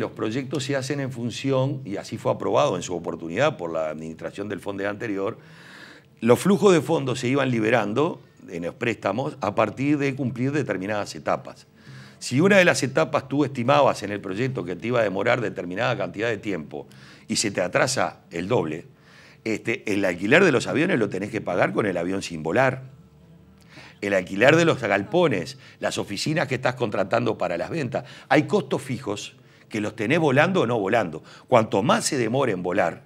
los proyectos se hacen en función, y así fue aprobado en su oportunidad por la administración del fondo anterior, los flujos de fondos se iban liberando en los préstamos a partir de cumplir determinadas etapas. Si una de las etapas tú estimabas en el proyecto que te iba a demorar determinada cantidad de tiempo y se te atrasa el doble, este, el alquiler de los aviones lo tenés que pagar con el avión sin volar. El alquiler de los galpones, las oficinas que estás contratando para las ventas. Hay costos fijos que los tenés volando o no volando. Cuanto más se demore en volar,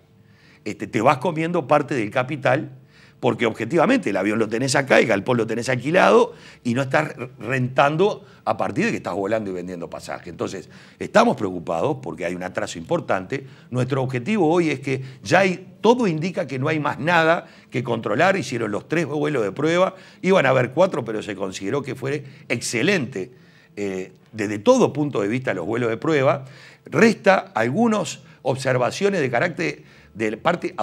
este, te vas comiendo parte del capital, porque objetivamente el avión lo tenés acá, el galpón lo tenés alquilado y no estás rentando a partir de que estás volando y vendiendo pasaje. Entonces, estamos preocupados porque hay un atraso importante. Nuestro objetivo hoy es que ya hay, todo indica que no hay más nada que controlar. Hicieron los tres vuelos de prueba, iban a haber cuatro, pero se consideró que fue excelente eh, desde todo punto de vista los vuelos de prueba, resta algunas observaciones de carácter de parte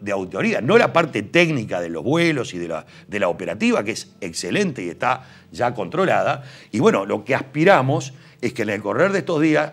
de auditoría, no la parte técnica de los vuelos y de la, de la operativa, que es excelente y está ya controlada. Y bueno, lo que aspiramos es que en el correr de estos días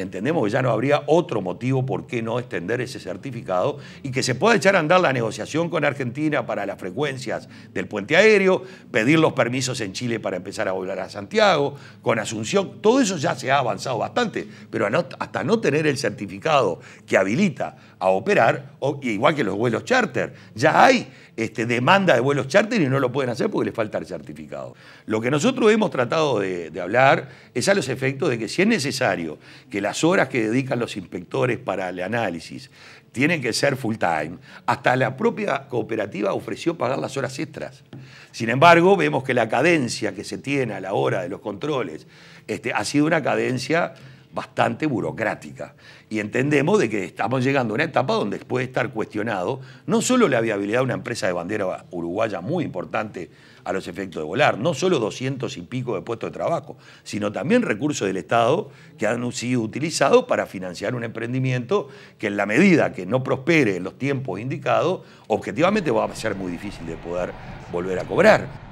entendemos que ya no habría otro motivo por qué no extender ese certificado y que se pueda echar a andar la negociación con Argentina para las frecuencias del puente aéreo, pedir los permisos en Chile para empezar a volar a Santiago, con Asunción, todo eso ya se ha avanzado bastante, pero hasta no tener el certificado que habilita a operar, igual que los vuelos charter, ya hay este, demanda de vuelos charter y no lo pueden hacer porque les falta el certificado. Lo que nosotros hemos tratado de, de hablar es a los efectos de que si es necesario que la las horas que dedican los inspectores para el análisis tienen que ser full time, hasta la propia cooperativa ofreció pagar las horas extras. Sin embargo, vemos que la cadencia que se tiene a la hora de los controles este, ha sido una cadencia bastante burocrática. Y entendemos de que estamos llegando a una etapa donde puede estar cuestionado no solo la viabilidad de una empresa de bandera uruguaya muy importante a los efectos de volar, no solo 200 y pico de puestos de trabajo, sino también recursos del Estado que han sido utilizados para financiar un emprendimiento que en la medida que no prospere en los tiempos indicados, objetivamente va a ser muy difícil de poder volver a cobrar.